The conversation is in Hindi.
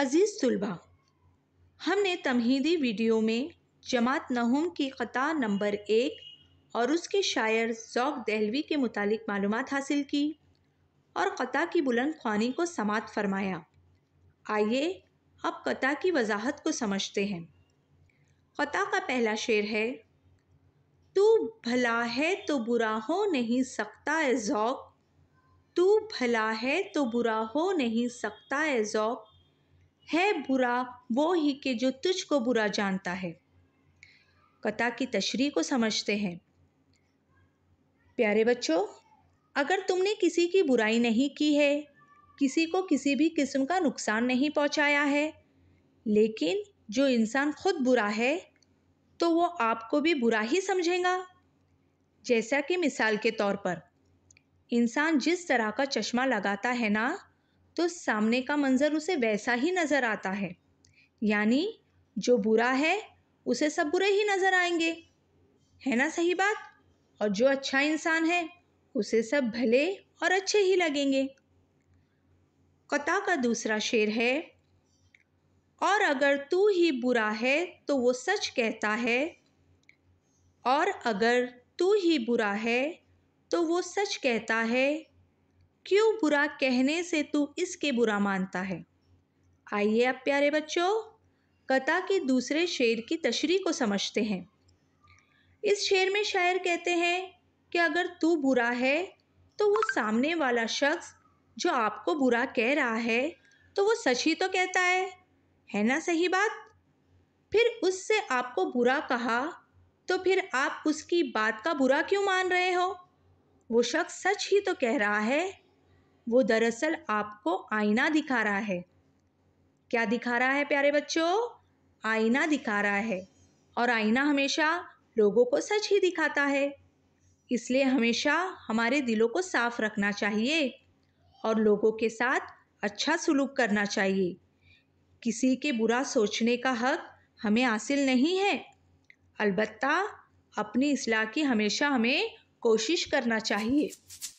अज़ीज़ तलबा हमने तमहीदी वीडियो में जमात नहुम की कता नंबर एक और उसके शायर ज़ौक दहलवी के मुतालिक मालूम हासिल की और क़ता की बुलंद खानी को समात फरमाया आइए अब क़ता की वजाहत को समझते हैं क़ता का पहला शेर है तू भला है तो बुरा हो नहीं सकता ए ज़ौक तू भला है तो बुरा हो नहीं सकता ए ज़ौक है बुरा वो ही के जो तुझको बुरा जानता है कथा की तशरी को समझते हैं प्यारे बच्चों अगर तुमने किसी की बुराई नहीं की है किसी को किसी भी किस्म का नुकसान नहीं पहुंचाया है लेकिन जो इंसान खुद बुरा है तो वो आपको भी बुरा ही समझेगा जैसा कि मिसाल के तौर पर इंसान जिस तरह का चश्मा लगाता है ना तो सामने का मंज़र उसे वैसा ही नज़र आता है यानी जो बुरा है उसे सब बुरे ही नज़र आएंगे है ना सही बात और जो अच्छा इंसान है उसे सब भले और अच्छे ही लगेंगे कथा का दूसरा शेर है और अगर तू ही बुरा है तो वो सच कहता है और अगर तू ही बुरा है तो वो सच कहता है क्यों बुरा कहने से तू इसके बुरा मानता है आइए अब प्यारे बच्चों कथा के दूसरे शेर की तशरी को समझते हैं इस शेर में शायर कहते हैं कि अगर तू बुरा है तो वो सामने वाला शख्स जो आपको बुरा कह रहा है तो वो सच ही तो कहता है है ना सही बात फिर उससे आपको बुरा कहा तो फिर आप उसकी बात का बुरा क्यों मान रहे हो वो शख्स सच ही तो कह रहा है वो दरअसल आपको आईना दिखा रहा है क्या दिखा रहा है प्यारे बच्चों आईना दिखा रहा है और आईना हमेशा लोगों को सच ही दिखाता है इसलिए हमेशा हमारे दिलों को साफ रखना चाहिए और लोगों के साथ अच्छा सलूक करना चाहिए किसी के बुरा सोचने का हक हमें हासिल नहीं है अलबत्ता अपनी इसलाह की हमेशा हमें कोशिश करना चाहिए